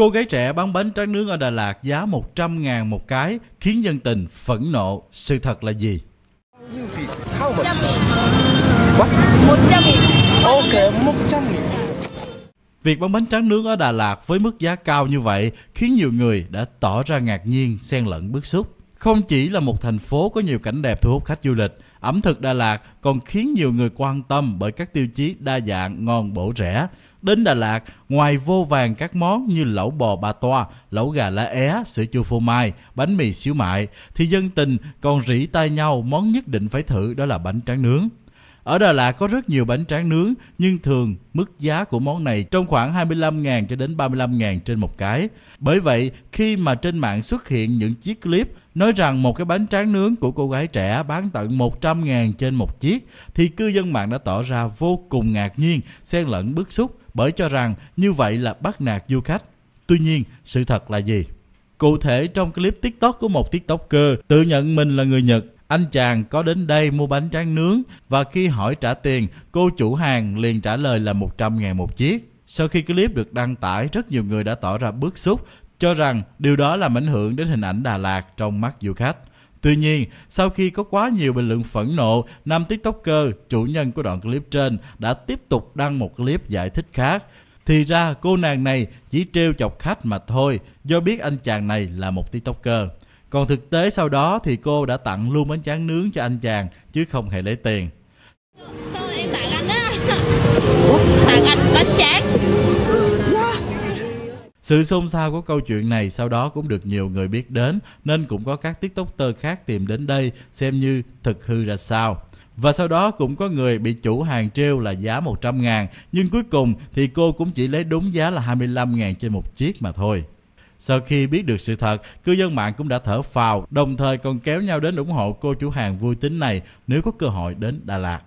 Cô gái trẻ bán bánh tráng nướng ở Đà Lạt giá 100 ngàn một cái khiến dân tình phẫn nộ. Sự thật là gì? 100 nghìn. 100 nghìn. Ok, 100 nghìn. Việc bán bánh tráng nướng ở Đà Lạt với mức giá cao như vậy khiến nhiều người đã tỏ ra ngạc nhiên xen lẫn bức xúc. Không chỉ là một thành phố có nhiều cảnh đẹp thu hút khách du lịch, ẩm thực Đà Lạt còn khiến nhiều người quan tâm bởi các tiêu chí đa dạng, ngon, bổ rẻ. Đến Đà Lạt, ngoài vô vàng các món như lẩu bò bà toa, lẩu gà lá é, sữa chua phô mai, bánh mì xíu mại, thì dân tình còn rỉ tay nhau món nhất định phải thử đó là bánh tráng nướng. Ở Đà Lạt có rất nhiều bánh tráng nướng, nhưng thường mức giá của món này trong khoảng 25.000 cho đến 35.000 trên một cái. Bởi vậy, khi mà trên mạng xuất hiện những chiếc clip nói rằng một cái bánh tráng nướng của cô gái trẻ bán tận 100.000 trên một chiếc thì cư dân mạng đã tỏ ra vô cùng ngạc nhiên, xen lẫn bức xúc bởi cho rằng như vậy là bắt nạt du khách. Tuy nhiên, sự thật là gì? Cụ thể trong clip TikTok của một TikToker tự nhận mình là người Nhật anh chàng có đến đây mua bánh tráng nướng và khi hỏi trả tiền, cô chủ hàng liền trả lời là 100 ngàn một chiếc. Sau khi clip được đăng tải, rất nhiều người đã tỏ ra bức xúc, cho rằng điều đó làm ảnh hưởng đến hình ảnh Đà Lạt trong mắt du khách. Tuy nhiên, sau khi có quá nhiều bình luận phẫn nộ, nam tiktoker, chủ nhân của đoạn clip trên, đã tiếp tục đăng một clip giải thích khác. Thì ra cô nàng này chỉ trêu chọc khách mà thôi, do biết anh chàng này là một tiktoker. Còn thực tế sau đó thì cô đã tặng luôn bánh tráng nướng cho anh chàng chứ không hề lấy tiền. Tôi tặng anh á. Tặng anh bánh tráng. Sự xôn xao của câu chuyện này sau đó cũng được nhiều người biết đến nên cũng có các tơ khác tìm đến đây xem như thực hư ra sao. Và sau đó cũng có người bị chủ hàng treo là giá 100 ngàn nhưng cuối cùng thì cô cũng chỉ lấy đúng giá là 25 ngàn trên một chiếc mà thôi. Sau khi biết được sự thật, cư dân mạng cũng đã thở phào, đồng thời còn kéo nhau đến ủng hộ cô chủ hàng vui tính này nếu có cơ hội đến Đà Lạt.